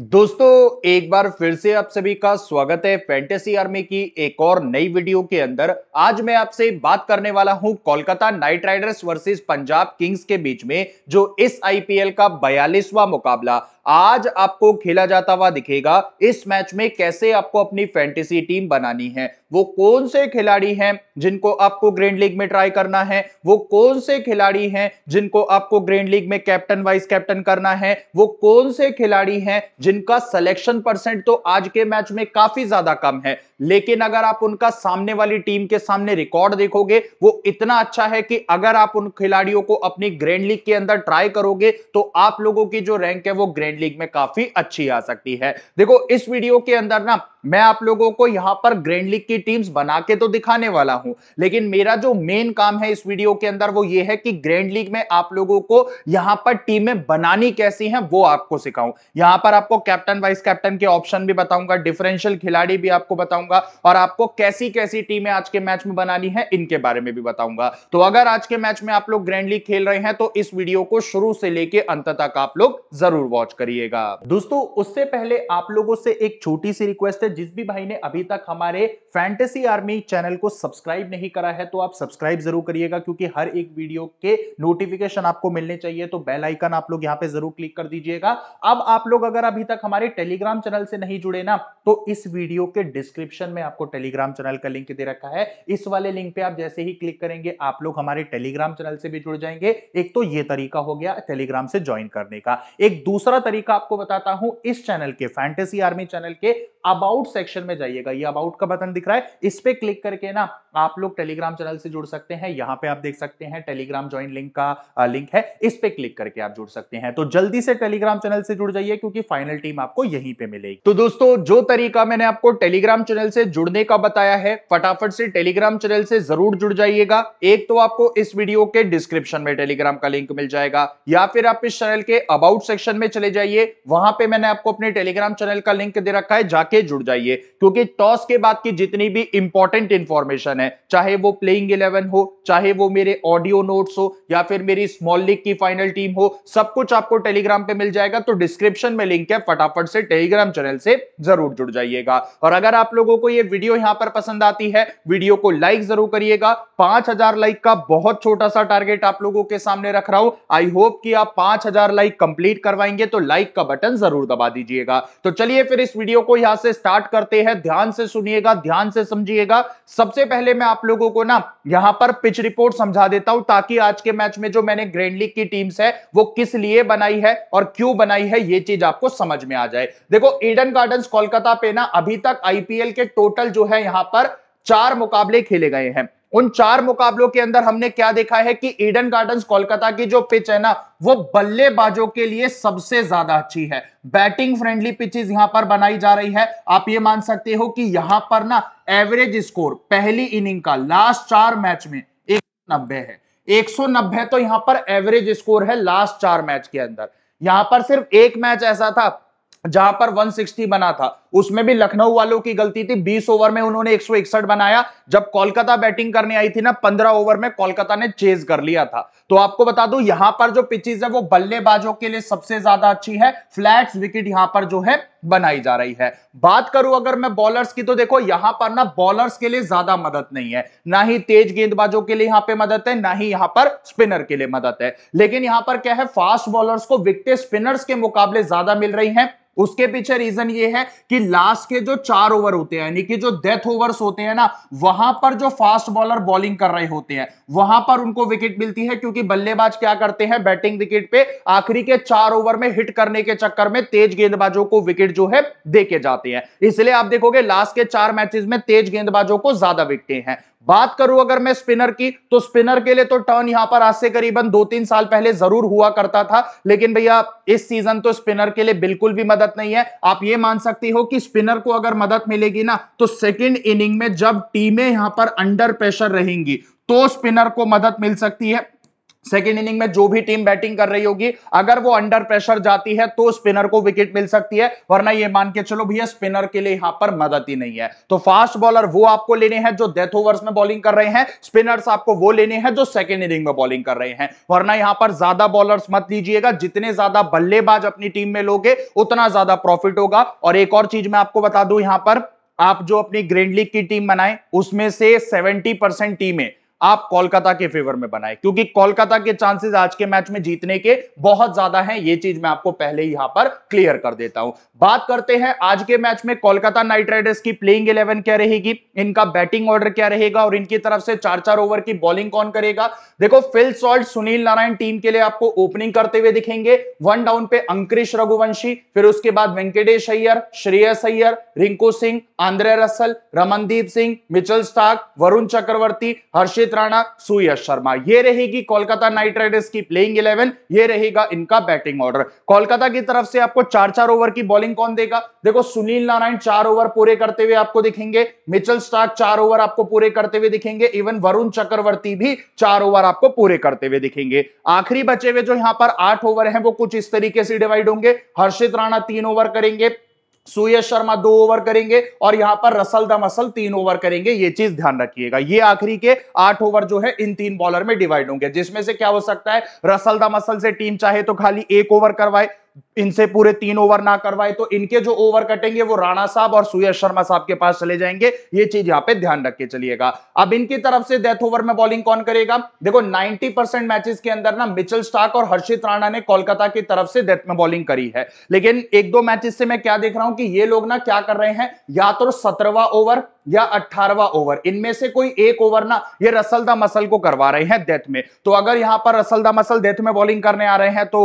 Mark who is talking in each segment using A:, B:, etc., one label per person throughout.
A: दोस्तों एक बार फिर से आप सभी का स्वागत है फैंटेसी आर्मी की एक और नई वीडियो के अंदर आज मैं आपसे बात करने वाला हूं Kolkata Knight Riders versus Punjab Kings के बीच में जो इस आईपीएल का बयालीसवा मुकाबला आज आपको खेला जाता हुआ दिखेगा इस मैच में कैसे आपको अपनी फैंटेसी टीम बनानी है वो कौन से खिलाड़ी हैं जिनको आपको ग्रैंड लीग में ट्राई करना है वो कौन से खिलाड़ी हैं जिनको आपको ग्रैंड लीग में कैप्टन वाइस कैप्टन करना है वो कौन से खिलाड़ी हैं जिनका सिलेक्शन परसेंट तो आज के मैच में काफी ज्यादा कम है लेकिन अगर आप उनका सामने वाली टीम के सामने रिकॉर्ड देखोगे वो इतना अच्छा है कि अगर आप उन खिलाड़ियों को अपनी ग्रैंड लीग के अंदर ट्राई करोगे तो आप लोगों की जो रैंक है वो ग्रैंड लीग में काफी अच्छी आ सकती है देखो इस वीडियो के अंदर ना मैं आप लोगों को यहां पर ग्रैंड लीग की टीम्स बना के तो दिखाने वाला हूं लेकिन मेरा जो मेन काम है इस वीडियो के अंदर वो ये है कि ग्रैंड लीग में आप लोगों को यहां पर टीमें बनानी कैसी हैं वो आपको सिखाऊं यहां पर आपको कैप्टन वाइस कैप्टन के ऑप्शन भी बताऊंगा डिफरेंशियल खिलाड़ी भी आपको बताऊंगा और आपको कैसी कैसी टीमें आज के मैच में बनानी है इनके बारे में भी बताऊंगा तो अगर आज के मैच में आप लोग ग्रैंड लीग खेल रहे हैं तो इस वीडियो को शुरू से लेके अंत तक आप लोग जरूर वॉच करिएगा दोस्तों उससे पहले आप लोगों से एक छोटी सी रिक्वेस्ट है जिस भी भाई ने अभी तक हमारे फैंटेसी आर्मी चैनल को सब्सक्राइब नहीं करा है तो आप सब्सक्राइब जरूर करिएगा क्योंकि हर एक वीडियो के नोटिफिकेशन आपको मिलने चाहिए तो बेल आइकन आप लोग यहां पे जरूर क्लिक कर दीजिएगा अब आप लोग अगर अभी तक हमारे टेलीग्राम चैनल से नहीं जुड़े ना तो इस वीडियो के डिस्क्रिप्शन में आपको टेलीग्राम चैनल का लिंक दे रखा है इस वाले लिंक पे आप जैसे ही क्लिक करेंगे आप लोग हमारे टेलीग्राम चैनल से भी जुड़ जाएंगे एक तो ये तरीका हो गया टेलीग्राम से ज्वाइन करने का एक दूसरा तरीका आपको बताता हूं इस चैनल के फैंटेसी आर्मी चैनल के अबाउट अबाउट सेक्शन में जाइएगा ये अबाउट का बटन दिख रहा है इस पे क्लिक करके ना आप लोग टेलीग्राम चैनल से जुड़ सकते हैं यहाँ पे आप देख सकते हैं टेलीग्राम ज्वाइन लिंक का लिंक है इस पे क्लिक करके आप जुड़ सकते हैं तो जल्दी से टेलीग्राम चैनल से जुड़ जाइए क्योंकि फाइनल टीम आपको यहीं पर मिलेगी तो दोस्तों जो तरीका मैंने आपको टेलीग्राम चैनल से जुड़ने का बताया है फटाफट से टेलीग्राम चैनल से जरूर जुड़ जाइएगा एक तो आपको इस वीडियो के डिस्क्रिप्शन में टेलीग्राम का लिंक मिल जाएगा या फिर आप इस चैनल के अबाउट सेक्शन में चले जाइए वहां पे मैंने आपको अपने टेलीग्राम चैनल का लिंक दे रखा है जाके जुड़ जाइए चाहिए क्योंकि टॉस के बाद की जितनी भी इंपॉर्टेंट इंफॉर्मेशन है चाहे वो प्लेइंग इलेवन हो चाहे वो मेरे ऑडियो नोट्स हो या फिर मेरी स्मॉल लीग की फाइनल टीम हो सब कुछ आपको टेलीग्राम पे मिल जाएगा तो डिस्क्रिप्शन में लिंक है फटाफट से टेलीग्राम चैनल से जरूर जुड़ जाइएगा और अगर आप लोगों को ये वीडियो यहां पर पसंद आती है वीडियो को लाइक जरूर करिएगा पांच लाइक का बहुत छोटा सा टारगेट आप लोगों के सामने रख रहा हूं आई होप कि आप पांच लाइक कंप्लीट करवाएंगे तो लाइक का बटन जरूर दबा दीजिएगा तो चलिए फिर इस वीडियो को यहां से स्टार्ट स्टार्ट करते हैं ध्यान से सुनिएगा ध्यान से समझिएगा सबसे पहले मैं आप लोगों को ना यहां पर पिच रिपोर्ट समझा देता हूं ताकि आज के मैच में जो मैंने ग्रैंड लीग की टीम्स है वो किस लिए बनाई है और क्यों बनाई है ये चीज आपको समझ में आ जाए देखो ईडन गार्डन कोलकाता पे ना अभी तक आईपीएल के टोटल जो है यहां पर चार मुकाबले खेले गए हैं उन चार मुकाबलों के अंदर हमने क्या देखा है कि ईडन गार्डन्स कोलकाता की जो पिच है ना वो बल्लेबाजों के लिए सबसे ज्यादा अच्छी है बैटिंग फ्रेंडली पिचेस यहां पर बनाई जा रही है आप ये मान सकते हो कि यहां पर ना एवरेज स्कोर पहली इनिंग का लास्ट चार मैच में एक है 190 तो यहां पर एवरेज स्कोर है लास्ट चार मैच के अंदर यहां पर सिर्फ एक मैच ऐसा था जहां पर 160 बना था उसमें भी लखनऊ वालों की गलती थी 20 ओवर में उन्होंने एक बनाया जब कोलकाता बैटिंग करने आई थी ना 15 ओवर में कोलकाता ने चेज कर लिया था तो आपको बता दू यहां पर जो पिचेज है वो बल्लेबाजों के लिए सबसे ज्यादा अच्छी है फ्लैट विकेट यहां पर जो है बनाई जा रही है बात करूं अगर मैं बॉलर्स की तो देखो यहां पर ना बॉलर्स के लिए ज्यादा मदद नहीं है ना ही तेज गेंदबाजों के लिए यहां पे मदद है ना ही यहां पर स्पिनर के लिए मदद है लेकिन यहां पर क्या है फास्ट बॉलर्स को विकटे स्पिनर्स के मुकाबले ज्यादा मिल रही है उसके पीछे रीजन ये है कि लास्ट के जो चार ओवर होते हैं यानी कि जो डेथ ओवर्स होते हैं ना वहां पर जो फास्ट बॉलर बॉलिंग कर रहे होते हैं वहां पर उनको विकेट मिलती है क्योंकि क्योंकि बल्लेबाज क्या करते हैं बैटिंग विकेट पे आखिरी के चार ओवर में हिट करने के चक्कर में तेज गेंदबाजों को विकेट जो है देके जाते हैं इसलिए आप देखोगे लास्ट के चार मैचेस में तेज गेंदबाजों को ज्यादा विकटे हैं बात करूं अगर मैं स्पिनर की तो स्पिनर के लिए तो टर्न यहां पर आज से करीबन दो तीन साल पहले जरूर हुआ करता था लेकिन भैया इस सीजन तो स्पिनर के लिए बिल्कुल भी मदद नहीं है आप ये मान सकती हो कि स्पिनर को अगर मदद मिलेगी ना तो सेकंड इनिंग में जब टीमें यहां पर अंडर प्रेशर रहेंगी तो स्पिनर को मदद मिल सकती है सेकेंड इनिंग में जो भी टीम बैटिंग कर रही होगी अगर वो अंडर प्रेशर जाती है तो स्पिनर को विकेट मिल सकती है वरना ये मान के चलो भैया स्पिनर के लिए यहां पर मदद ही नहीं है तो फास्ट बॉलर वो आपको लेने हैं जो डेथ ओवर्स में बॉलिंग कर रहे हैं स्पिनर्स आपको वो लेने हैं जो सेकेंड इनिंग में बॉलिंग कर रहे हैं वरना यहां पर ज्यादा बॉलर्स मत लीजिएगा जितने ज्यादा बल्लेबाज अपनी टीम में लोगे उतना ज्यादा प्रॉफिट होगा और एक और चीज मैं आपको बता दू यहां पर आप जो अपनी ग्रेंड लीग की टीम बनाए उसमें से सेवेंटी परसेंट टीमें आप कोलकाता के फेवर में बनाए क्योंकि कोलकाता के चांसेस आज के मैच में जीतने के बहुत ज्यादा हैं ये चीज मैं आपको पहले यहां पर क्लियर कर देता हूं बात करते हैं आज के मैच में कोलकाता नाइट राइडर्स की प्लेइंग इलेवन क्या रहेगी इनका बैटिंग ऑर्डर क्या रहेगा और इनकी तरफ से चार चार ओवर की बॉलिंग कौन करेगा देखो Phil Salt Sunil Narine team के लिए आपको ओपनिंग करते हुए दिखेंगे वन डाउन पे अंकरिश रघुवंशी फिर उसके बाद Venkatesh Iyer Shreyas Iyer Rinku Singh Andre Russell Ramandeep Singh Mitchell Starc Varun Chakravarthy Harshit Arjit Rana Surya Sharma ये रहेगी कोलकाता नाइट राइडर्स की प्लेइंग इलेवन ये रहेगा इनका बैटिंग ऑर्डर कोलकाता की तरफ से आपको चार चार ओवर की बॉलिंग कौन देगा देखो सुनील नारायण चार ओवर पूरे करते हुए आपको दिखेंगे मिचल स्टार्क चार ओवर आपको पूरे करते हुए दिखेंगे इवन वरुण चक्रवर्ती भी चार ओवर आपको पूरे करते हुए दिखेंगे आखिरी बचे हुए जो यहां पर आठ ओवर है वो कुछ इस तरीके से डिवाइड होंगे हर्षित राणा तीन ओवर करेंगे सुयश शर्मा दो ओवर करेंगे और यहां पर रसल दमसल तीन ओवर करेंगे ये चीज ध्यान रखिएगा ये आखिरी के आठ ओवर जो है इन तीन बॉलर में डिवाइड होंगे जिसमें से क्या हो सकता है रसल दमसल से टीम चाहे तो खाली एक ओवर करवाए इनसे पूरे तीन ओवर ना करवाए तो इनके जो ओवर कटेंगे वो राणा साहब और सुयश शर्मा साहब के पास चले जाएंगे ये चीज यहाँ पे ध्यान रख के चलिएगा अब इनकी तरफ से डेथ ओवर में बॉलिंग कौन करेगा देखो 90 परसेंट मैचेस के अंदर ना मिचल स्टार्क और हर्षित राणा ने कोलकाता की तरफ से डेथ में बॉलिंग करी है लेकिन एक दो मैचेस से मैं क्या देख रहा हूं कि ये लोग ना क्या कर रहे हैं या तो सत्रहवा ओवर या अठारवा ओवर इनमें से कोई एक ओवर ना ये रसलदा मसल को करवा रहे हैं डेथ में तो अगर यहां पर रसलदा मसल डेथ में बॉलिंग करने आ रहे हैं तो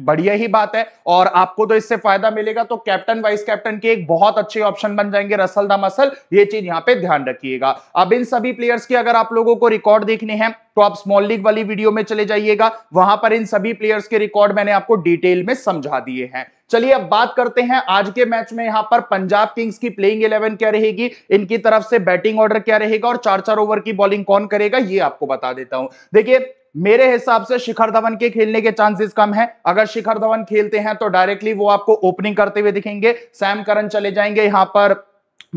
A: बढ़िया ही बात है और आपको तो इससे फायदा मिलेगा तो कैप्टन वाइस कैप्टन के एक बहुत अच्छे ऑप्शन बन जाएंगे रसल द मसल ये चीज यहां पे ध्यान रखिएगा अब इन सभी प्लेयर्स की अगर आप लोगों को रिकॉर्ड देखने हैं तो आप स्मॉल लीग वाली वीडियो में चले जाइएगा वहां पर इन सभी प्लेयर्स के रिकॉर्ड मैंने आपको डिटेल में समझा दिए हैं चलिए अब बात करते हैं आज के मैच में यहां पर पंजाब किंग्स की प्लेइंग इलेवन क्या रहेगी इनकी तरफ से बैटिंग ऑर्डर क्या रहेगा और चार चार ओवर की बॉलिंग कौन करेगा ये आपको बता देता हूं देखिए मेरे हिसाब से शिखर धवन के खेलने के चांसेस कम है अगर शिखर धवन खेलते हैं तो डायरेक्टली वो आपको ओपनिंग करते हुए दिखेंगे सैम करन चले जाएंगे यहां पर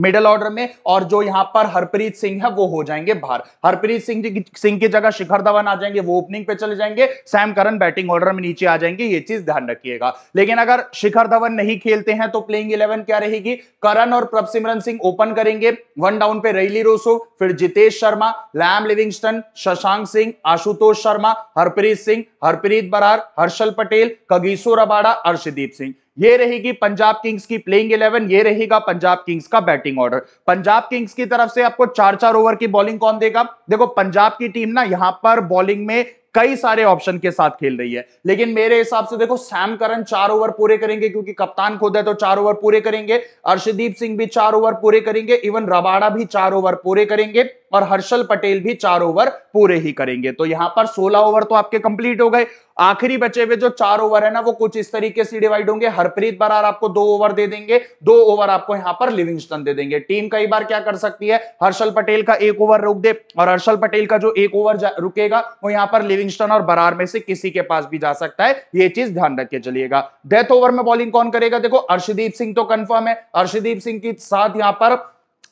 A: मिडल ऑर्डर में और जो यहां पर हरप्रीत सिंह है वो हो जाएंगे बाहर हरप्रीत सिंह सिंह की जगह शिखर धवन आ जाएंगे वो ओपनिंग पे चले जाएंगे सैम करन बैटिंग ऑर्डर में नीचे आ जाएंगे ये चीज ध्यान रखिएगा लेकिन अगर शिखर धवन नहीं खेलते हैं तो प्लेइंग इलेवन क्या रहेगी करण और प्रभसिमरन सिंह ओपन करेंगे वन डाउन पे रैली रोसो फिर Jitesh Sharma Liam Livingstone Shashank Singh Ashutosh Sharma Harpreet Singh Harpreet Brar Harshal Patel Kagiso Rabada Arshdeep Singh ये रहेगी पंजाब किंग्स की प्लेइंग इलेवन ये रहेगा पंजाब किंग्स का बैटिंग ऑर्डर पंजाब किंग्स की तरफ से आपको चार चार ओवर की बॉलिंग कौन देगा देखो पंजाब की टीम ना यहां पर बॉलिंग में कई सारे ऑप्शन के साथ खेल रही है लेकिन मेरे हिसाब से देखो सैम करन चार ओवर पूरे करेंगे क्योंकि कप्तान खुद है तो चार ओवर पूरे करेंगे अर्शदीप सिंह भी चार ओवर पूरे करेंगे इवन रबाड़ा भी चार ओवर पूरे करेंगे और हर्षल पटेल भी चार ओवर पूरे ही करेंगे तो यहां पर 16 ओवर तो आपके कंप्लीट हो गए आखिरी बचे हुए जो चार ओवर है ना वो कुछ इस तरीके से डिवाइड होंगे हरप्रीत बरार आपको दो ओवर दे देंगे दो ओवर आपको यहां पर लिविंगस्टन दे देंगे टीम कई बार क्या कर सकती है हर्षल पटेल का एक ओवर रोक दे और हर्षल पटेल का जो एक ओवर रुकेगा वो यहां पर लिविंगस्टन और बरार में से किसी के पास भी जा सकता है ये चीज ध्यान रख के चलिएगा डेथ ओवर में बॉलिंग कौन करेगा देखो अर्षदीप सिंह तो कंफर्म है अर्षदीप सिंह के साथ यहां पर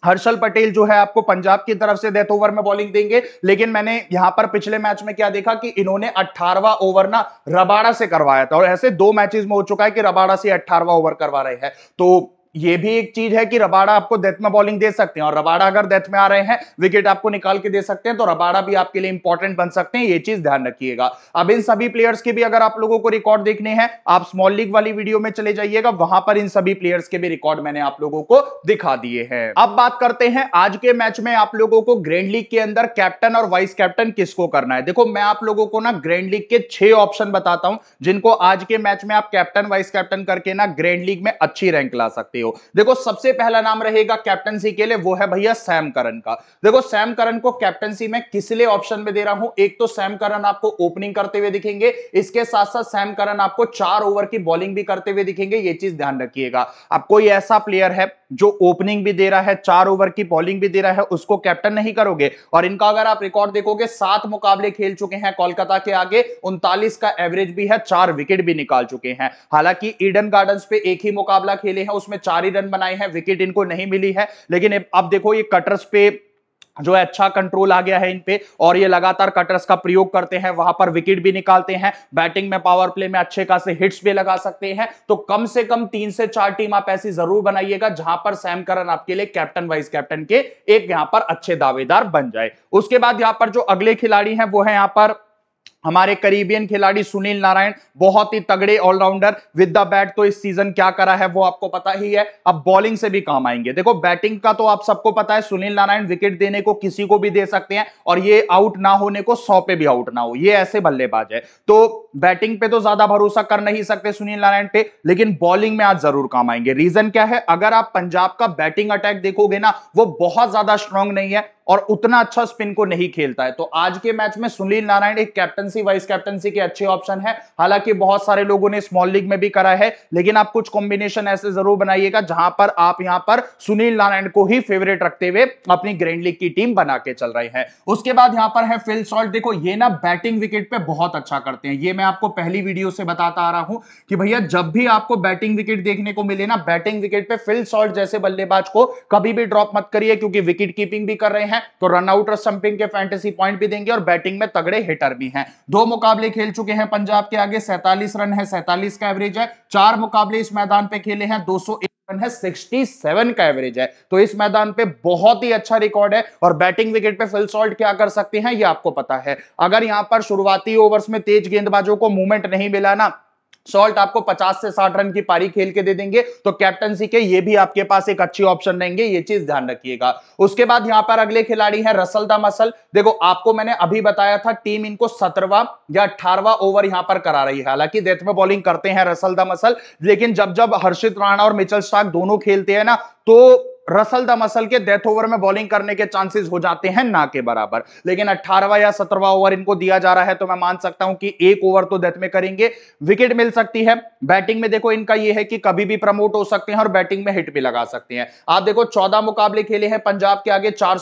A: हर्षल पटेल जो है आपको पंजाब की तरफ से डेथ ओवर में बॉलिंग देंगे लेकिन मैंने यहां पर पिछले मैच में क्या देखा कि इन्होंने अट्ठारवा ओवर ना रबाड़ा से करवाया था और ऐसे दो मैचेस में हो चुका है कि रबाड़ा से अट्ठारवा ओवर करवा रहे हैं तो ये भी एक चीज है कि रबाड़ा आपको डेथ में बॉलिंग दे सकते हैं और रबाड़ा अगर डेथ में आ रहे हैं विकेट आपको निकाल के दे सकते हैं तो रबाड़ा भी आपके लिए इंपॉर्टेंट बन सकते हैं ये चीज ध्यान रखिएगा अब इन सभी प्लेयर्स के भी अगर आप लोगों को रिकॉर्ड देखने हैं आप स्मॉल लीग वाली वीडियो में चले जाइएगा वहां पर इन सभी प्लेयर्स के भी रिकॉर्ड मैंने आप लोगों को दिखा दिए हैं अब बात करते हैं आज के मैच में आप लोगों को ग्रैंड लीग के अंदर कैप्टन और वाइस कैप्टन किसको करना है देखो मैं आप लोगों को ना ग्रैंड लीग के छह ऑप्शन बताता हूं जिनको आज के मैच में आप कैप्टन वाइस कैप्टन करके ना ग्रैंड लीग में अच्छी रैंक ला सकते हैं हो देखो सबसे पहला नाम रहेगा कैप्टनसी के लिए वो है भैया सैम करन का देखो सैम करन को कैप्टनसी में किस लिए ऑप्शन में दे रहा हूं एक तो सैम करन आपको ओपनिंग करते हुए दिखेंगे इसके साथ साथ सैम करन आपको चार ओवर की बॉलिंग भी करते हुए दिखेंगे ये चीज ध्यान रखिएगा अब कोई ऐसा प्लेयर है जो ओपनिंग भी दे रहा है चार ओवर की बॉलिंग भी दे रहा है उसको कैप्टन नहीं करोगे और इनका अगर आप रिकॉर्ड देखोगे सात मुकाबले खेल चुके हैं कोलकाता के आगे उनतालीस का एवरेज भी है चार विकेट भी निकाल चुके हैं हालांकि ईडन गार्डन पे एक ही मुकाबला खेले हैं उसमें चार चार ही रन बनाए हैं विकेट इनको नहीं मिली है लेकिन अब देखो ये कटर्स पे जो है अच्छा कंट्रोल आ गया है इन पे और ये लगातार कटर्स का प्रयोग करते हैं वहां पर विकेट भी निकालते हैं बैटिंग में पावर प्ले में अच्छे खासे हिट्स भी लगा सकते हैं तो कम से कम तीन से चार टीम आप ऐसी जरूर बनाइएगा जहां पर सैम करन आपके लिए कैप्टन वाइस कैप्टन के एक यहां पर अच्छे दावेदार बन जाए उसके बाद यहां पर जो अगले खिलाड़ी है वो है यहां पर हमारे करीबियन खिलाड़ी सुनील नारायण बहुत ही तगड़े ऑलराउंडर विद द बैट तो इस सीजन क्या करा है वो आपको पता ही है अब बॉलिंग से भी काम आएंगे देखो बैटिंग का तो आप सबको पता है सुनील नारायण विकेट देने को किसी को भी दे सकते हैं और ये आउट ना होने को सौ पे भी आउट ना हो ये ऐसे बल्लेबाज है तो बैटिंग पे तो ज्यादा भरोसा कर नहीं सकते सुनील नारायण पे लेकिन बॉलिंग में आज जरूर काम आएंगे रीजन क्या है अगर आप पंजाब का बैटिंग अटैक देखोगे ना वो बहुत ज्यादा स्ट्रांग नहीं है और उतना अच्छा स्पिन को नहीं खेलता है तो आज के मैच में सुनील नारायण एक कैप्टन कैप्टनसी वाइस कैप्टनसी के अच्छे ऑप्शन है हालांकि बहुत सारे लोगों ने स्मॉल लीग में भी करा है लेकिन आप कुछ कॉम्बिनेशन ऐसे जरूर बनाइएगा जहां पर आप यहां पर सुनील नारायण को ही फेवरेट रखते हुए अपनी ग्रैंड लीग की टीम बना के चल रहे हैं उसके बाद यहां पर है फिल सॉल्ट देखो ये ना बैटिंग विकेट पे बहुत अच्छा करते हैं ये मैं आपको पहली वीडियो से बताता आ रहा हूं कि भैया जब भी आपको बैटिंग विकेट देखने को मिले ना बैटिंग विकेट पे फिल सॉल्ट जैसे बल्लेबाज को कभी भी ड्रॉप मत करिए क्योंकि विकेट कीपिंग भी कर रहे हैं तो रनआउट और स्टंपिंग के फैंटेसी पॉइंट भी देंगे और बैटिंग में तगड़े हिटर भी हैं दो मुकाबले खेल चुके हैं पंजाब के आगे सैतालीस रन है सैतालीस का एवरेज है चार मुकाबले इस मैदान पे खेले हैं दो रन है 67 का एवरेज है तो इस मैदान पे बहुत ही अच्छा रिकॉर्ड है और बैटिंग विकेट पे फिल सॉल्ट क्या कर सकते हैं ये आपको पता है अगर यहां पर शुरुआती ओवर्स में तेज गेंदबाजों को मूवमेंट नहीं मिला ना सॉल्ट आपको 50 से 60 रन की पारी खेल के दे देंगे तो कैप्टनसी के ये भी आपके पास एक अच्छी ऑप्शन रहेंगे ये चीज ध्यान रखिएगा उसके बाद यहां पर अगले खिलाड़ी हैं रसल द मसल देखो आपको मैंने अभी बताया था टीम इनको सत्रवा या अठारवा ओवर यहां पर करा रही है हालांकि डेथ में बॉलिंग करते हैं रसल द मसल लेकिन जब जब हर्षित राणा और मिचल स्टाक दोनों खेलते हैं ना तो रसल द मसल के डेथ ओवर में बॉलिंग करने के चांसेस हो जाते हैं ना के बराबर लेकिन अट्ठारहवा या सत्रहवा ओवर इनको दिया जा रहा है तो मैं मान सकता हूं कि एक ओवर तो डेथ में करेंगे विकेट मिल सकती है बैटिंग में देखो इनका यह है कि कभी भी प्रमोट हो सकते हैं और बैटिंग में हिट भी लगा सकते हैं आप देखो चौदह मुकाबले खेले हैं पंजाब के आगे चार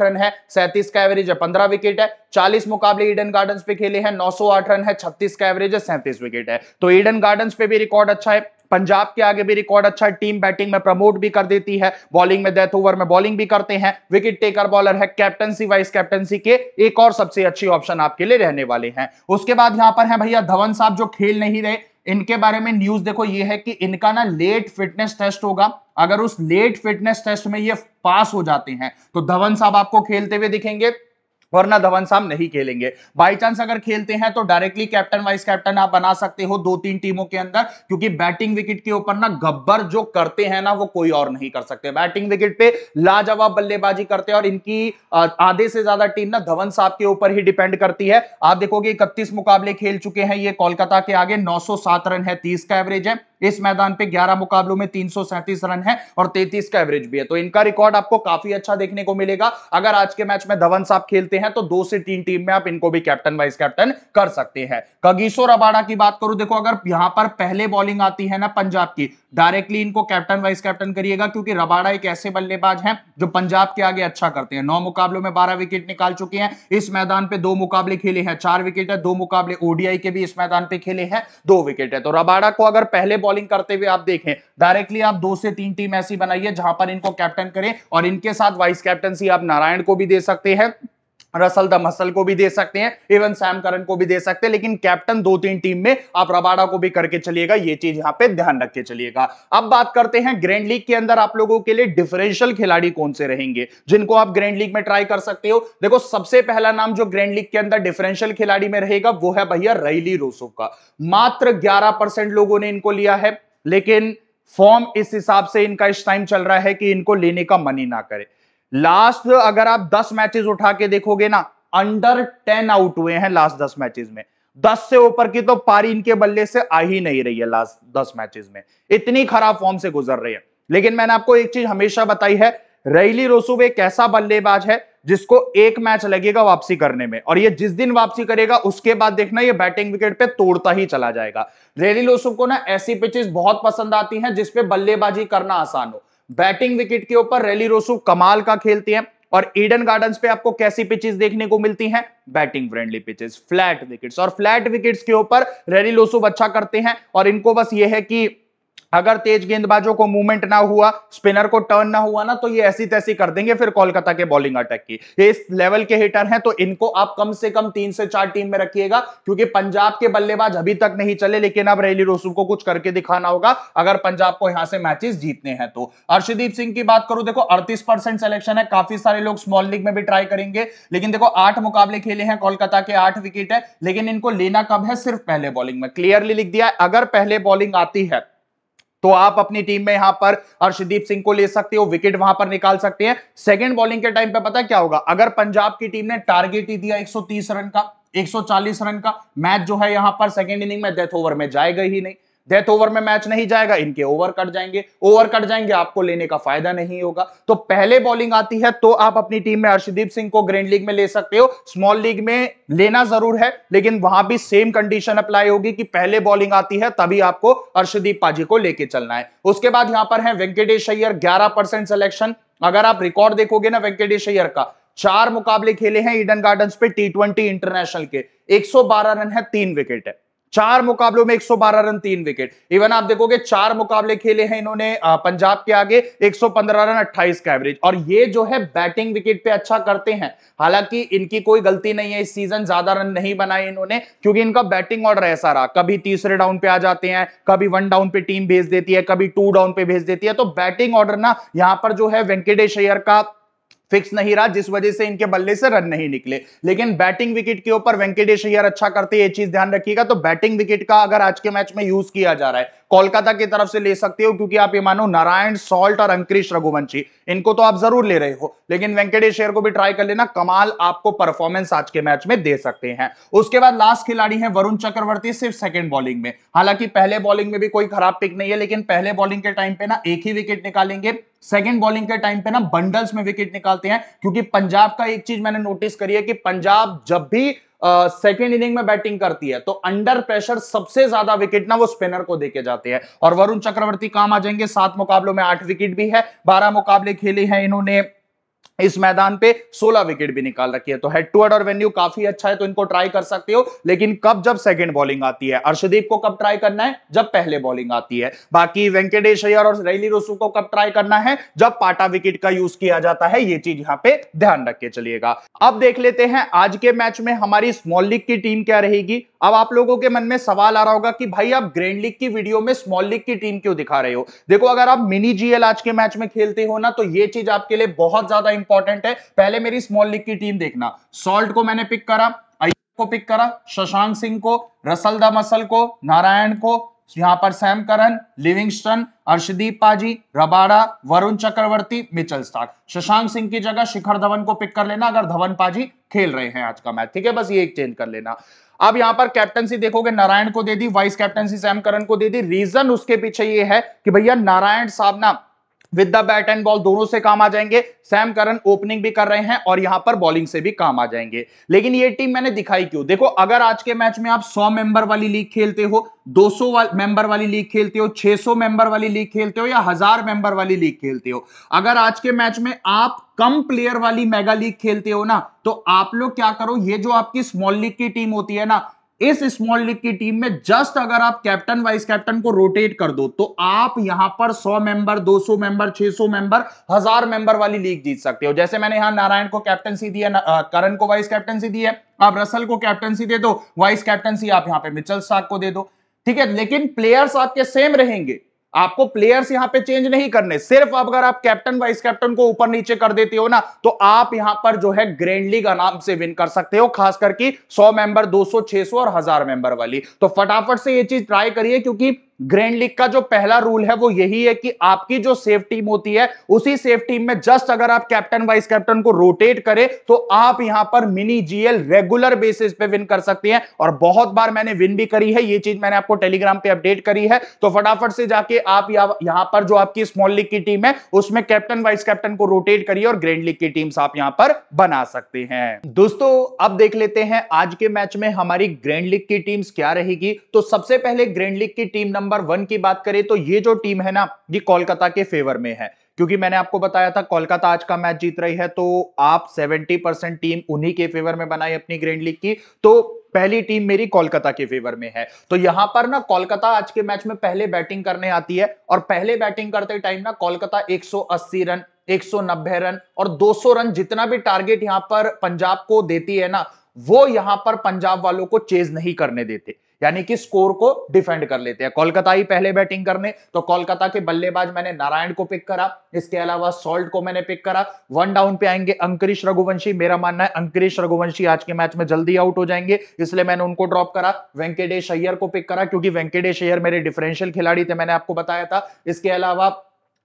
A: रन है सैंतीस का एवरेज है पंद्रह विकेट है चालीस मुकाबले ईडन गार्डन पे खेले हैं नौ रन है छत्तीस का एवरेज है सैंतीस विकेट है तो ईडन गार्डन पे भी रिकॉर्ड अच्छा है पंजाब के आगे भी रिकॉर्ड अच्छा है टीम बैटिंग में प्रमोट भी कर देती है बॉलिंग में डेथ ओवर में बॉलिंग भी करते हैं विकेट टेकर बॉलर है कैप्टनसी वाइस कैप्टनसी के एक और सबसे अच्छी ऑप्शन आपके लिए रहने वाले हैं उसके बाद यहां पर है भैया धवन साहब जो खेल नहीं रहे इनके बारे में न्यूज देखो ये है कि इनका ना लेट फिटनेस टेस्ट होगा अगर उस लेट फिटनेस टेस्ट में ये पास हो जाते हैं तो धवन साहब आपको खेलते हुए दिखेंगे वरना धवन साहब नहीं खेलेंगे बाई चांस अगर खेलते हैं तो डायरेक्टली कैप्टन वाइस कैप्टन आप बना सकते हो दो तीन टीमों के अंदर क्योंकि बैटिंग विकेट के ऊपर ना गब्बर जो करते हैं ना वो कोई और नहीं कर सकते बैटिंग विकेट पे लाजवाब बल्लेबाजी करते हैं और इनकी आधे से ज्यादा टीम ना धवन साहब के ऊपर ही डिपेंड करती है आप देखोगे इकतीस मुकाबले खेल चुके हैं ये कोलकाता के आगे नौ रन है तीस का एवरेज है इस मैदान पे 11 मुकाबलों में तीन रन है और 33 का एवरेज भी है तो इनका रिकॉर्ड आपको काफी अच्छा देखने को मिलेगा अगर आज के मैच में धवन साहब खेलते हैं हैं तो दो से तीन टीम में आप इनको भी कैप्टन वाइस कैप्टन कर सकते हैं कगिशोर अबाड़ा की बात करूं देखो अगर यहां पर पहले बॉलिंग आती है ना पंजाब की डायरेक्टली इनको कैप्टन वाइस कैप्टन करिएगा क्योंकि रबाड़ा एक ऐसे बल्लेबाज हैं जो पंजाब के आगे अच्छा करते हैं नौ मुकाबलों में बारह विकेट निकाल चुके हैं इस मैदान पे दो मुकाबले खेले हैं चार विकेट है दो मुकाबले ओडीआई के भी इस मैदान पे खेले हैं दो विकेट है तो रबाड़ा को अगर पहले बॉलिंग करते हुए आप देखें डायरेक्टली आप दो से तीन टीम ऐसी बनाइए जहां पर इनको कैप्टन करें और इनके साथ वाइस कैप्टनसी आप नारायण को भी दे सकते हैं रसल द मसल को भी दे सकते हैं इवन सैम करन को भी दे सकते हैं लेकिन कैप्टन दो तीन टीम में आप रबाडा को भी करके चलिएगा ये चीज यहाँ पे ध्यान रख के चलिएगा अब बात करते हैं ग्रैंड लीग के अंदर आप लोगों के लिए डिफरेंशियल खिलाड़ी कौन से रहेंगे जिनको आप ग्रैंड लीग में ट्राई कर सकते हो देखो सबसे पहला नाम जो ग्रैंड लीग के अंदर डिफरेंशियल खिलाड़ी में रहेगा वो है भैया रैली रोसो का मात्र ग्यारह लोगों ने इनको लिया है लेकिन फॉर्म इस हिसाब से इनका इस टाइम चल रहा है कि इनको लेने का मन ही ना करे लास्ट अगर आप दस मैचेस उठा के देखोगे ना अंडर टेन आउट हुए हैं लास्ट दस मैचेस में दस से ऊपर की तो पारी इनके बल्ले से आ ही नहीं रही है लास्ट दस मैचेस में इतनी खराब फॉर्म से गुजर रही है लेकिन मैंने आपको एक चीज हमेशा बताई है रैली रोसुब एक ऐसा बल्लेबाज है जिसको एक मैच लगेगा वापसी करने में और ये जिस दिन वापसी करेगा उसके बाद देखना ये बैटिंग विकेट पे तोड़ता ही चला जाएगा रैली लोसुफ को ना ऐसी पिचेस बहुत पसंद आती हैं जिसपे बल्लेबाजी करना आसान हो बैटिंग विकेट के ऊपर रैली रोसू कमाल का खेलती है और ईडन गार्डन्स पे आपको कैसी पिचेस देखने को मिलती हैं batting friendly pitches flat wickets और फ्लैट विकेट्स के ऊपर रैली लोसुब अच्छा करते हैं और इनको बस ये है कि अगर तेज गेंदबाजों को मूवमेंट ना हुआ स्पिनर को टर्न ना हुआ ना तो ये ऐसी तैसी कर देंगे फिर कोलकाता के बॉलिंग अटैक की इस लेवल के हिटर हैं तो इनको आप कम से कम तीन से चार टीम में रखिएगा क्योंकि पंजाब के बल्लेबाज अभी तक नहीं चले लेकिन अब रेली रोसू को कुछ करके दिखाना होगा अगर पंजाब को यहां से मैचेस जीतने हैं तो अर्षदीप सिंह की बात करूं देखो अड़तीस सिलेक्शन है काफी सारे लोग स्मॉल लीग में भी ट्राई करेंगे लेकिन देखो आठ मुकाबले खेले हैं कोलकाता के आठ विकेट है लेकिन इनको लेना कब है सिर्फ पहले बॉलिंग में क्लियरली लिख दिया अगर पहले बॉलिंग आती है तो आप अपनी टीम में यहां पर हर्षदीप सिंह को ले सकते हो विकेट वहां पर निकाल सकते हैं सेकेंड बॉलिंग के टाइम पे पता क्या होगा अगर पंजाब की टीम ने टारगेट ही दिया 130 रन का 140 रन का मैच जो है यहां पर सेकेंड इनिंग में डेथ ओवर में जाएगा ही नहीं डेथ ओवर में मैच नहीं जाएगा इनके ओवर कट जाएंगे ओवर कट जाएंगे आपको लेने का फायदा नहीं होगा तो पहले बॉलिंग आती है तो आप अपनी टीम में अर्षदीप सिंह को ग्रैंड लीग में ले सकते हो स्मॉल लीग में लेना जरूर है लेकिन वहां भी सेम कंडीशन अप्लाई होगी कि पहले बॉलिंग आती है तभी आपको अर्षदीप पाजी को लेके चलना है उसके बाद यहां पर है वेंकटेश अय्यर ग्यारह सिलेक्शन अगर आप रिकॉर्ड देखोगे ना वेंकटेश अय्यर का चार मुकाबले खेले हैं ईडन गार्डन्स पे टी इंटरनेशनल के एक रन है तीन विकेट है चार मुकाबलों में 112 रन तीन विकेट इवन आप देखोगे चार मुकाबले खेले हैं इन्होंने पंजाब के आगे 115 रन 28 का एवरेज और ये जो है बैटिंग विकेट पे अच्छा करते हैं हालांकि इनकी कोई गलती नहीं है इस सीजन ज्यादा रन नहीं बनाए इन्होंने क्योंकि इनका बैटिंग ऑर्डर ऐसा रहा कभी तीसरे डाउन पे आ जाते हैं कभी वन डाउन पे टीम भेज देती है कभी टू डाउन पे भेज देती है तो बैटिंग ऑर्डर ना यहां पर जो है वेंकटेश अयर का फिक्स नहीं रहा जिस वजह से इनके बल्ले से रन नहीं निकले लेकिन बैटिंग विकेट के ऊपर वेंकटेश अय्यर अच्छा करते ये चीज ध्यान रखिएगा तो बैटिंग विकेट का अगर आज के मैच में यूज किया जा रहा है कोलकाता की तरफ से ले सकते हो क्योंकि आप ये मानो नारायण सॉल्ट और अंकरीश रघुवंशी इनको तो आप जरूर ले रहे हो लेकिन वेंकटेश्वर को भी ट्राई कर लेना कमाल आपको परफॉर्मेंस आज के मैच में दे सकते हैं उसके बाद लास्ट खिलाड़ी है वरुण चक्रवर्ती सिर्फ सेकेंड बॉलिंग में हालांकि पहले बॉलिंग में भी कोई खराब पिक नहीं है लेकिन पहले बॉलिंग के टाइम पे ना एक ही विकेट निकालेंगे सेकंड बॉलिंग के टाइम पे ना बंडल्स में विकेट निकालते हैं क्योंकि पंजाब का एक चीज मैंने नोटिस करी है कि पंजाब जब भी सेकेंड इनिंग में बैटिंग करती है तो अंडर प्रेशर सबसे ज्यादा विकेट ना वो स्पिनर को देके जाते हैं और वरुण चक्रवर्ती काम आ जाएंगे सात मुकाबलों में आठ विकेट भी है बारह मुकाबले खेले हैं इन्होंने इस मैदान पे 16 विकेट भी निकाल रखी है तो हेड टू हेड और वेन्यू काफी अच्छा है तो इनको ट्राई कर सकते हो लेकिन कब जब सेकंड बॉलिंग आती है अर्षदीप को कब ट्राई करना है जब पहले बॉलिंग आती है बाकी वेंकटेश अयर और रैली रोसू को कब ट्राई करना है जब पाटा विकेट का यूज किया जाता है ये चीज यहाँ पे ध्यान रख के चलिएगा अब देख लेते हैं आज के मैच में हमारी स्मॉल लीग की टीम क्या रहेगी अब आप लोगों के मन में सवाल आ रहा होगा कि भाई आप ग्रैंड लीग की वीडियो में स्मॉल लीग की टीम क्यों दिखा रहे हो देखो अगर आप मिनी जीएल आज के मैच में खेलते हो ना तो ये चीज आपके लिए बहुत ज्यादा इंपॉर्टेंट है पहले मेरी स्मॉल लीग की टीम देखना सॉल्ट को मैंने पिक करा को पिक करा शशांक सिंह को रसल द मसल को नारायण को यहां पर सैम करन लिविंगस्टन अर्शदीप पाजी Rabada Varun Chakravarthy Mitchell Starc Shashank Singh की जगह शिखर धवन को पिक कर लेना अगर धवन पाजी खेल रहे हैं आज का मैच ठीक है बस ये एक चेंज कर लेना अब यहां पर कैप्टनसी देखोगे नारायण को दे दी वाइस कैप्टनसी सैम करन को दे दी रीजन उसके पीछे ये है कि भैया नारायण साहब ना with the bat and ball दोनों से काम आ जाएंगे सैम करन ओपनिंग भी कर रहे हैं और यहां पर बॉलिंग से भी काम आ जाएंगे लेकिन ये टीम मैंने दिखाई क्यों देखो अगर आज के मैच में आप 100 मेंबर वाली लीग खेलते हो 200 वा, मेंबर वाली लीग खेलते हो 600 मेंबर वाली लीग खेलते हो या हजार मेंबर वाली लीग खेलते हो अगर आज के मैच में आप कम प्लेयर वाली मेगा लीग खेलते हो ना तो आप लोग क्या करो ये जो आपकी स्मॉल लीग की टीम होती है ना इस स्मॉल लीग की टीम में जस्ट अगर आप कैप्टन वाइस कैप्टन को रोटेट कर दो तो आप यहां पर 100 मेंबर 200 मेंबर 600 मेंबर हजार मेंबर वाली लीग जीत सकते हो जैसे मैंने यहां नारायण को कैप्टनसी दी है करण को वाइस कैप्टनसी दी है आप रसल को कैप्टनसी दे दो वाइस कैप्टनसी आप यहां पर मिचल साग को दे दो ठीक है लेकिन प्लेयर्स आपके सेम रहेंगे आपको प्लेयर्स यहां पे चेंज नहीं करने सिर्फ अगर आप कैप्टन वाइस कैप्टन को ऊपर नीचे कर देते हो ना तो आप यहां पर जो है ग्रैंड लीग आराम से विन कर सकते हो खास करके 100 मेंबर 200 600 और हजार मेंबर वाली तो फटाफट से ये चीज ट्राई करिए क्योंकि ग्रैंड लीग का जो पहला रूल है वो यही है कि आपकी जो सेफ टीम होती है उसी सेफ टीम में जस्ट अगर आप कैप्टन वाइस कैप्टन को रोटेट करें तो आप यहां पर मिनी जीएल रेगुलर बेसिस पे विन कर सकते हैं और बहुत बार मैंने विन भी करी है ये चीज मैंने आपको टेलीग्राम पे अपडेट करी है तो फटाफट से जाके आप यहां पर जो आपकी स्मॉल लीग की टीम है उसमें कैप्टन वाइस कैप्टन को रोटेट करिए और ग्रैंड लीग की टीम आप यहां पर बना सकते हैं दोस्तों अब देख लेते हैं आज के मैच में हमारी ग्रैंड लीग की टीम क्या रहेगी तो सबसे पहले ग्रैंड लीग की टीम नंबर नंबर वन की बात करें तो ये जो टीम है ना ये कोलकाता के फेवर में है क्योंकि मैंने आपको बताया था कोलकाता आज का मैच जीत रही है तो आप 70 परसेंट टीम उन्हीं के फेवर में बनाई अपनी ग्रैंड लीग की तो पहली टीम मेरी कोलकाता के फेवर में है तो यहां पर ना कोलकाता आज के मैच में पहले बैटिंग करने आती है और पहले बैटिंग करते टाइम ना कोलकाता 180 रन 190 रन और 200 रन जितना भी टारगेट यहां पर पंजाब को देती है ना वो यहां पर पंजाब वालों को चेज नहीं करने देते यानी कि स्कोर को डिफेंड कर लेते हैं कोलकाता ही पहले बैटिंग करने तो कोलकाता के बल्लेबाज मैंने नारायण को पिक करा इसके अलावा सॉल्ट को मैंने पिक करा वन डाउन पे आएंगे अंकरिश रघुवंशी मेरा मानना है अंकरिश रघुवंशी आज के मैच में जल्दी आउट हो जाएंगे इसलिए मैंने उनको ड्रॉप करा वेंकटेश अय्यर को पिक करा क्योंकि वेंकटेश अय्यर मेरे डिफरेंशियल खिलाड़ी थे मैंने आपको बताया था इसके अलावा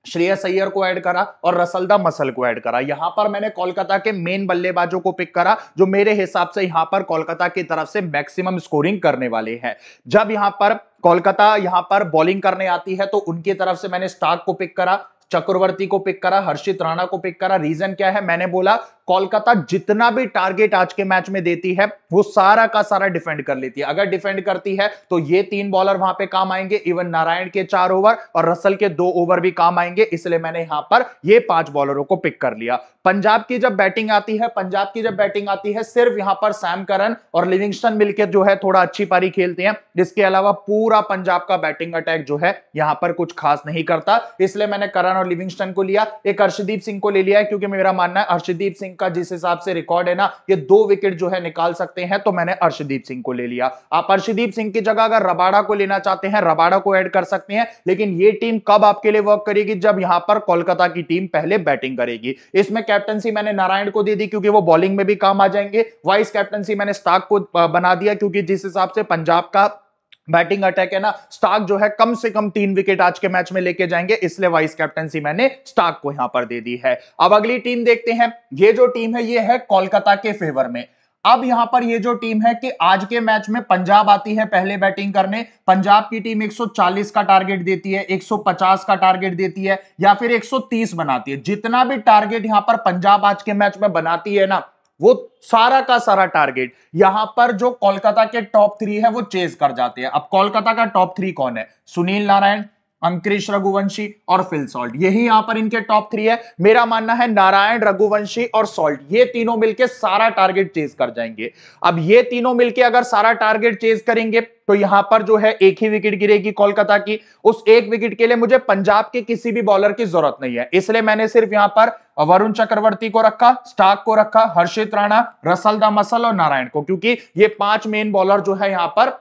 A: श्रेय सैयर को ऐड करा और रसलदा मसल को ऐड करा यहां पर मैंने कोलकाता के मेन बल्लेबाजों को पिक करा जो मेरे हिसाब से यहां पर कोलकाता की तरफ से मैक्सिमम स्कोरिंग करने वाले हैं जब यहां पर कोलकाता यहां पर बॉलिंग करने आती है तो उनकी तरफ से मैंने स्टार्क को पिक करा चक्रवर्ती को पिक करा हर्षित राणा को पिक करा रीजन क्या है मैंने बोला कोलकाता जितना भी टारगेट आज के मैच में देती है वो सारा का सारा डिफेंड कर लेती है अगर डिफेंड करती है तो ये तीन बॉलर वहां पे काम आएंगे इवन नारायण के चार ओवर और रसल के दो ओवर भी काम आएंगे इसलिए मैंने यहां पर ये पांच बॉलरों को पिक कर लिया पंजाब की जब बैटिंग आती है पंजाब की जब बैटिंग आती है सिर्फ यहां पर सैम करन और लिविंगस्टन मिलकर जो है थोड़ा अच्छी पारी खेलते हैं जिसके अलावा पूरा पंजाब का बैटिंग अटैक जो है यहां पर कुछ खास नहीं करता इसलिए मैंने करन और लिविंगस्टन को लिया एक अर्षदीप सिंह को ले लिया क्योंकि मेरा मानना है अर्षदीप सिंह का जिस हिसाब से रिकॉर्ड है ना ये दो विकेट जो है निकाल सकते हैं तो मैंने अर्शदीप सिंह को ले लिया आप अर्शदीप सिंह की जगह अगर रबाड़ा को लेना चाहते हैं रबाड़ा को ऐड कर सकते हैं लेकिन ये टीम कब आपके लिए वर्क करेगी जब यहां पर कोलकाता की टीम पहले बैटिंग करेगी इसमें कैप्टनसी मैंने नारायण को दे दी क्योंकि वो बॉलिंग में भी काम आ जाएंगे वाइस कैप्टनसी मैंने स्टाक को बना दिया क्योंकि जिस हिसाब से पंजाब का बैटिंग अटैक है ना स्टार्क जो है कम से कम तीन विकेट आज के मैच में लेके जाएंगे इसलिए वाइस कैप्टनसी मैंने स्टार्क को यहां पर दे दी है अब अगली टीम देखते हैं ये जो टीम है ये है कोलकाता के फेवर में अब यहां पर ये जो टीम है कि आज के मैच में पंजाब आती है पहले बैटिंग करने पंजाब की टीम 140 का टारगेट देती है 150 का टारगेट देती है या फिर 130 बनाती है जितना भी टारगेट यहां पर पंजाब आज के मैच में बनाती है ना वो सारा का सारा टारगेट यहां पर जो कोलकाता के टॉप थ्री है वो चेज कर जाते हैं अब कोलकाता का टॉप थ्री कौन है सुनील नारायण अंकरेश रघुवंशी और फिल सॉल्ट यही यहां पर इनके टॉप थ्री है मेरा मानना है नारायण रघुवंशी और सॉल्ट ये तीनों मिलके सारा टारगेट चेज कर जाएंगे अब ये तीनों मिलके अगर सारा टारगेट चेज करेंगे तो यहां पर जो है एक ही विकेट गिरेगी कोलकाता की उस एक विकेट के लिए मुझे पंजाब के किसी भी बॉलर की जरूरत नहीं है इसलिए मैंने सिर्फ यहां पर वरुण चक्रवर्ती को रखा स्टाक को रखा Harshit Rana Russell the muscle और नारायण को क्योंकि ये पांच मेन बॉलर जो है यहां पर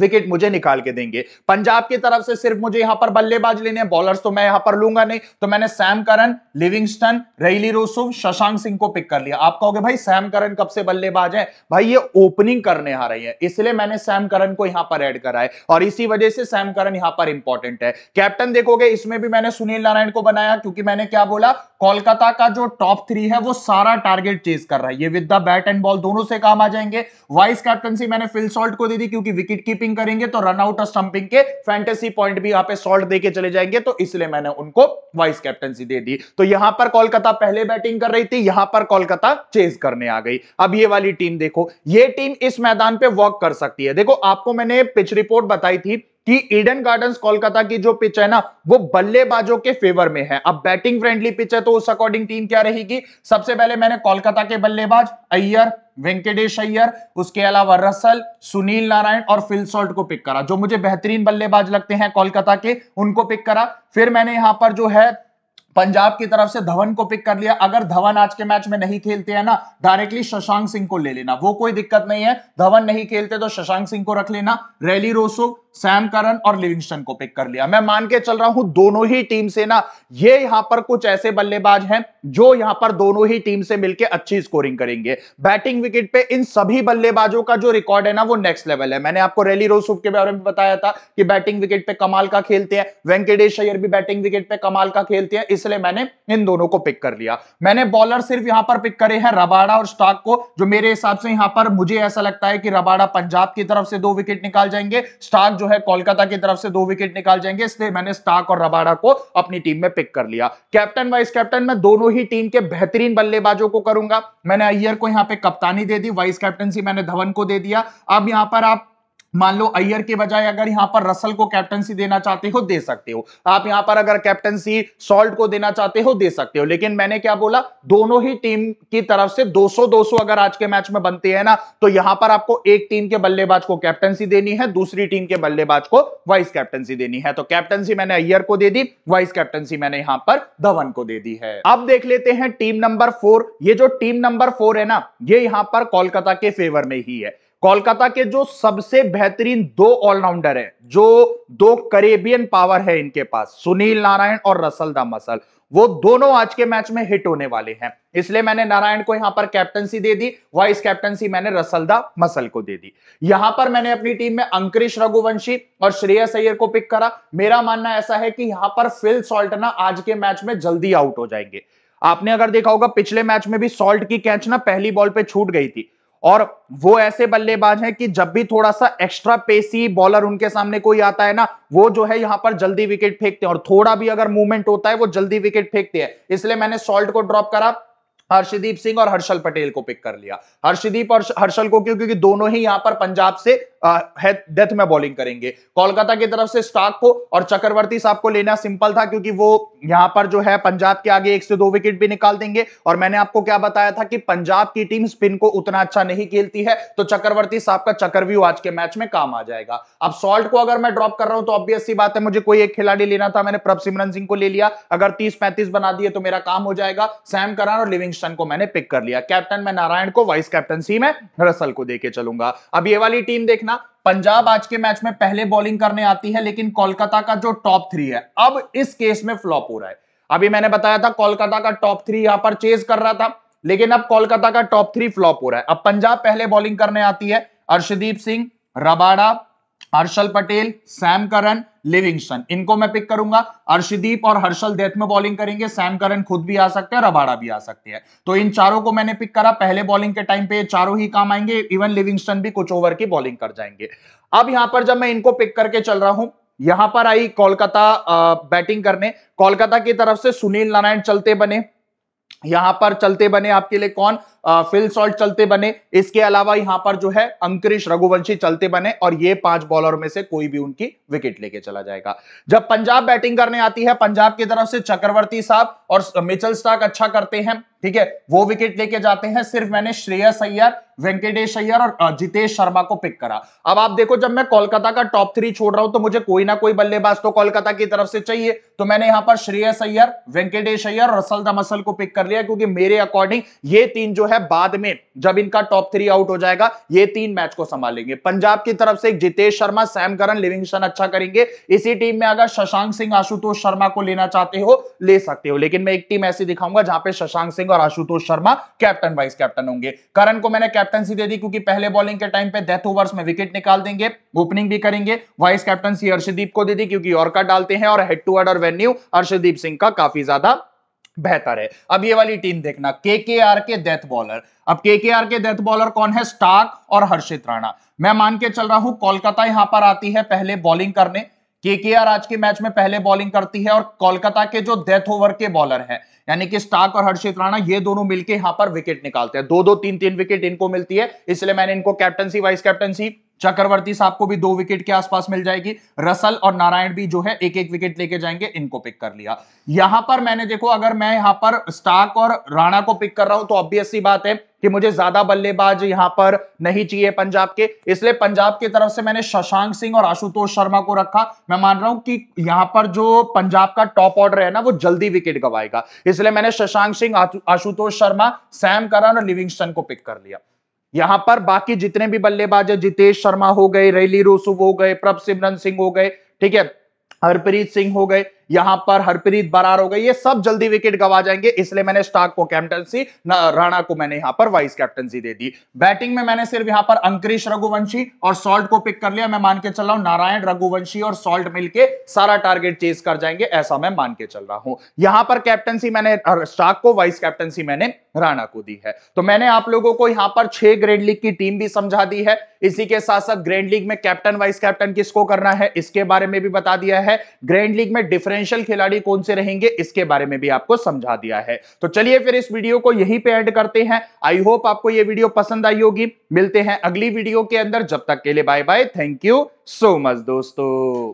A: विकेट मुझे निकाल के देंगे पंजाब की तरफ से सिर्फ मुझे यहां पर बल्लेबाज लेने बॉलर्स तो मैं यहां पर लूंगा नहीं तो मैंने Sam Curran Livingstone Rilee Rossouw Shashank Singh को पिक कर लिया आप कहोगे भाई सैम करन कब से बल्लेबाज है भाई ये ओपनिंग करने आ रही है इसलिए मैंने सैम करन को यहां पर एड करा है और इसी वजह से सैम करन यहां पर इंपॉर्टेंट है कैप्टन देखोगे इसमें भी मैंने सुनील नारायण को बनाया क्योंकि मैंने क्या बोला कोलकाता का जो टॉप थ्री है वो सारा टारगेट चेज कर रहा है ये with the bat and ball दोनों से काम आ जाएंगे वाइस कैप्टनसी मैंने फिल सॉल्ट को दे दी क्योंकि विकेट स्लीपिंग करेंगे तो रन आउट और स्टंपिंग के फैंटेसी पॉइंट भी यहां पे सॉल्ट देके चले जाएंगे तो इसलिए मैंने उनको वाइस कैप्टनसी दे दी तो यहां पर कोलकाता पहले बैटिंग कर रही थी यहां पर कोलकाता चेज करने आ गई अब ये वाली टीम देखो ये टीम इस मैदान पर वॉक कर सकती है देखो आपको मैंने पिच रिपोर्ट बताई थी कि ईडन गार्डन्स कोलकाता की जो पिच है ना वो बल्लेबाजों के फेवर में है अब बैटिंग फ्रेंडली पिच है तो उस अकॉर्डिंग टीम क्या रहेगी सबसे पहले मैंने कोलकाता के बल्लेबाज अय्यर वेंकटेश अय्यर उसके अलावा रसल सुनील नारायण और फिलसोल्ट को पिक करा जो मुझे बेहतरीन बल्लेबाज लगते हैं कोलकाता के उनको पिक करा फिर मैंने यहां पर जो है पंजाब की तरफ से धवन को पिक कर लिया अगर धवन आज के मैच में नहीं खेलते हैं ना डायरेक्टली शशांक सिंह को ले लेना वो कोई दिक्कत नहीं है धवन नहीं खेलते तो शशांक सिंह को रख लेना रैली रोसो सैम करन और लिविंगस्टन को पिक कर लिया मैं मान के चल रहा हूं दोनों ही टीम से ना ये यहां पर कुछ ऐसे बल्लेबाज हैं जो यहां पर दोनों ही टीम से मिलके अच्छी स्कोरिंग करेंगे बैटिंग विकेट पे इन सभी बल्लेबाजों का जो रिकॉर्ड है ना वो नेक्स्ट लेवल है मैंने आपको रेली रोसूफ के बारे में बताया था कि बैटिंग विकेट पे कमाल का खेलते हैं वेंकटेश अयर भी बैटिंग विकेट पे कमाल का खेलते हैं इसलिए मैंने इन दोनों को पिक कर लिया मैंने बॉलर सिर्फ यहां पर पिक करे हैं रबाड़ा और स्टॉक को जो मेरे हिसाब से यहां पर मुझे ऐसा लगता है कि रबाड़ा पंजाब की तरफ से दो विकेट निकाल जाएंगे स्टॉक जो है कोलकाता की तरफ से दो विकेट निकाल जाएंगे इसलिए मैंने स्टाक और रबाडा को अपनी टीम में पिक कर लिया कैप्टन वाइस कैप्टन मैं दोनों ही टीम के बेहतरीन बल्लेबाजों को करूंगा मैंने अय्यर को यहाँ पे कप्तानी दे दी वाइस कैप्टनसी मैंने धवन को दे दिया अब यहाँ पर आप मान लो अयर के बजाय अगर यहां पर रसल को कैप्टनसी देना चाहते हो दे सकते हो आप यहां पर अगर कैप्टनसी सॉल्ट को देना चाहते हो दे सकते हो लेकिन मैंने क्या बोला दोनों ही टीम की तरफ से 200-200 अगर आज के मैच में बनते हैं ना तो यहां पर आपको एक टीम के बल्लेबाज को कैप्टनसी देनी है दूसरी टीम के बल्लेबाज को वाइस कैप्टनसी देनी है तो कैप्टनसी मैंने अय्यर को दे दी वाइस कैप्टनसी मैंने यहां पर धवन को दे दी है अब देख लेते हैं टीम नंबर फोर ये जो टीम नंबर फोर है ना ये यहां पर कोलकाता के फेवर में ही है कोलकाता के जो सबसे बेहतरीन दो ऑलराउंडर है जो दो करेबियन पावर है इनके पास सुनील नारायण और रसल मसल वो दोनों आज के मैच में हिट होने वाले हैं इसलिए मैंने नारायण को यहां पर कैप्टनसी दे दी वाइस कैप्टनसी मैंने रसलदा मसल को दे दी यहां पर मैंने अपनी टीम में अंकरिश रघुवंशी और श्रेय सैयर को पिक करा मेरा मानना ऐसा है कि यहां पर फिल सॉल्टना आज के मैच में जल्दी आउट हो जाएंगे आपने अगर देखा होगा पिछले मैच में भी सॉल्ट की कैच ना पहली बॉल पे छूट गई थी और वो ऐसे बल्लेबाज हैं कि जब भी थोड़ा सा एक्स्ट्रा पेसी बॉलर उनके सामने कोई आता है ना वो जो है यहां पर जल्दी विकेट फेंकते हैं और थोड़ा भी अगर मूवमेंट होता है वो जल्दी विकेट फेंकते हैं इसलिए मैंने सॉल्ट को ड्रॉप करा हर्षदीप सिंह और हर्षल पटेल को पिक कर लिया हर्षदीप और हर्षल को क्यों क्योंकि दोनों ही यहां पर पंजाब से डेथ में बॉलिंग करेंगे कोलकाता की तरफ से स्टार्क को और चक्रवर्ती साहब को लेना सिंपल था क्योंकि वो यहां पर जो है पंजाब के आगे एक से दो विकेट भी निकाल देंगे और मैंने आपको क्या बताया था कि पंजाब की टीम स्पिन को उतना अच्छा नहीं खेलती है तो चक्रवर्ती साहब का चक्रव्यू आज के मैच में काम आ जाएगा अब सॉल्ट को अगर मैं ड्रॉप कर रहा हूं तो ऑब्वियस सी बात है मुझे कोई एक खिलाड़ी लेना था मैंने प्रभ सिमरन सिंह को ले लिया अगर तीस पैंतीस बना दिए तो मेरा काम हो जाएगा सैम करान और लिविंगस्टन को मैंने पिक कर लिया कैप्टन में नारायण को वाइस कैप्टनसी में रसल को देके चलूंगा अब ये वाली टीम देखना देखना पंजाब आज के मैच में पहले बॉलिंग करने आती है लेकिन कोलकाता का जो टॉप थ्री है अब इस केस में फ्लॉप हो रहा है अभी मैंने बताया था कोलकाता का टॉप थ्री यहां पर चेज कर रहा था लेकिन अब कोलकाता का टॉप थ्री फ्लॉप हो रहा है अब पंजाब पहले बॉलिंग करने आती है Arshdeep Singh Rabada Harshal Patel Sam Curran Livingstone इनको मैं पिक करूंगा अर्षदीप और हर्षल डेथ में बॉलिंग करेंगे सैम करन खुद भी आ सकते हैं रबाड़ा भी आ सकते हैं तो इन चारों को मैंने पिक करा पहले बॉलिंग के टाइम पे चारों ही काम आएंगे इवन लिविंगस्टन भी कुछ ओवर की बॉलिंग कर जाएंगे अब यहां पर जब मैं इनको पिक करके चल रहा हूं यहां पर आई कोलकाता बैटिंग करने कोलकाता की तरफ से सुनील नारायण चलते बने यहां पर चलते बने आपके लिए कौन फिल सॉल्ट चलते बने इसके अलावा यहां पर जो है अंकरिश रघुवंशी चलते बने और ये पांच बॉलर में से कोई भी उनकी विकेट लेके चला जाएगा जब पंजाब बैटिंग करने आती है पंजाब की तरफ से चक्रवर्ती साहब और मिचल स्टाक अच्छा करते हैं ठीक है वो विकेट लेके जाते हैं सिर्फ मैंने श्रेयस अय्यर वेंकटेश अय्यर और जितेश शर्मा को पिक करा अब आप देखो जब मैं कोलकाता का टॉप थ्री छोड़ रहा हूं तो मुझे कोई ना कोई बल्लेबाज तो कोलकाता की तरफ से चाहिए तो मैंने यहां पर श्रेयस अय्यर वेंकटेश अय्यर और रसल दमसल को पिक कर लिया क्योंकि मेरे अकॉर्डिंग ये तीन जो है है बाद में जब इनका टॉप थ्री आउट हो जाएगा ये तीन मैच को संभालेंगे पंजाब की तरफ से Jitesh Sharma Sam Curran Livingstone अच्छा करेंगे इसी टीम में अगर शशांक सिंह आशुतोष शर्मा को लेना चाहते हो ले सकते हो लेकिन मैं एक टीम ऐसी दिखाऊंगा जहां पे शशांक सिंह और Ashutosh Sharma captain vice captain होंगे करण को मैंने कैप्टनसी दे दी क्योंकि पहले बॉलिंग के टाइम पे डेथ ओवर्स में विकेट निकाल देंगे ओपनिंग भी करेंगे वाइस कैप्टनसी अर्षदीप को दे दी क्योंकि और डालते हैं और हेड टू हेड और वेन्यू अर्षदीप सिंह का काफी ज्यादा बेहतर है अब ये वाली टीम देखना के के आर के डेथ बॉलर अब के के आर के डेथ बॉलर कौन है स्टार्क और हर्षित राणा मैं मान के चल रहा हूं कोलकाता यहां पर आती है पहले बॉलिंग करने के के आर आज के मैच में पहले बॉलिंग करती है और कोलकाता के जो डेथ ओवर के बॉलर है यानी कि स्टार्क और हर्षित राणा ये दोनों मिलकर यहां पर विकेट निकालते हैं दो दो तीन तीन विकेट इनको मिलती है इसलिए मैंने इनको कैप्टनसी वाइस कैप्टनसी चक्रवर्ती साहब को भी दो विकेट के आसपास मिल जाएगी रसल और नारायण भी जो है एक एक विकेट लेके जाएंगे इनको पिक कर लिया यहां पर मैंने देखो अगर मैं यहां पर स्टार्क और राणा को पिक कर रहा हूं तो ऑब्वियसली बात है कि मुझे ज्यादा बल्लेबाज यहां पर नहीं चाहिए पंजाब के इसलिए पंजाब की तरफ से मैंने शशांक सिंह और आशुतोष शर्मा को रखा मैं मान रहा हूं कि यहां पर जो पंजाब का टॉप ऑर्डर है ना वो जल्दी विकेट गवाएगा इसलिए मैंने शशांक सिंह आशुतोष शर्मा सैम करन और लिविंगस्टन को पिक कर लिया यहां पर बाकी जितने भी बल्लेबाज है जितेश शर्मा हो गए रैली रोसुव हो गए प्रभ सिमरन सिंह हो गए ठीक है हरप्रीत सिंह हो गए यहां पर हरप्रीत बरार हो गई ये सब जल्दी विकेट गवा जाएंगे इसलिए मैंने स्टार्क को कैप्टनसी राणा को मैंने यहां पर वाइस कैप्टनसी दे दी बैटिंग में मैंने सिर्फ यहां पर अंकरीश रघुवंशी और सॉल्ट को पिक कर लिया मैं मान के चल रहा हूं नारायण रघुवंशी और सॉल्ट मिलकर सारा टारगेट चेस कर जाएंगे ऐसा मैं मान के चल रहा हूं यहां पर कैप्टनसी मैंने स्टार्क को वाइस कैप्टनसी मैंने राणा को दी है तो मैंने आप लोगों को यहां पर छह ग्रेड लीग की टीम भी समझा दी है इसी के साथ साथ ग्रैंड लीग में कैप्टन वाइस कैप्टन किसको करना है इसके बारे में भी बता दिया है ग्रैंड लीग में डिफरेंस पोटेंशियल खिलाड़ी कौन से रहेंगे इसके बारे में भी आपको समझा दिया है तो चलिए फिर इस वीडियो को यहीं पे एंड करते हैं आई होप आपको ये वीडियो पसंद आई होगी मिलते हैं अगली वीडियो के अंदर जब तक के लिए bye bye thank you so much दोस्तों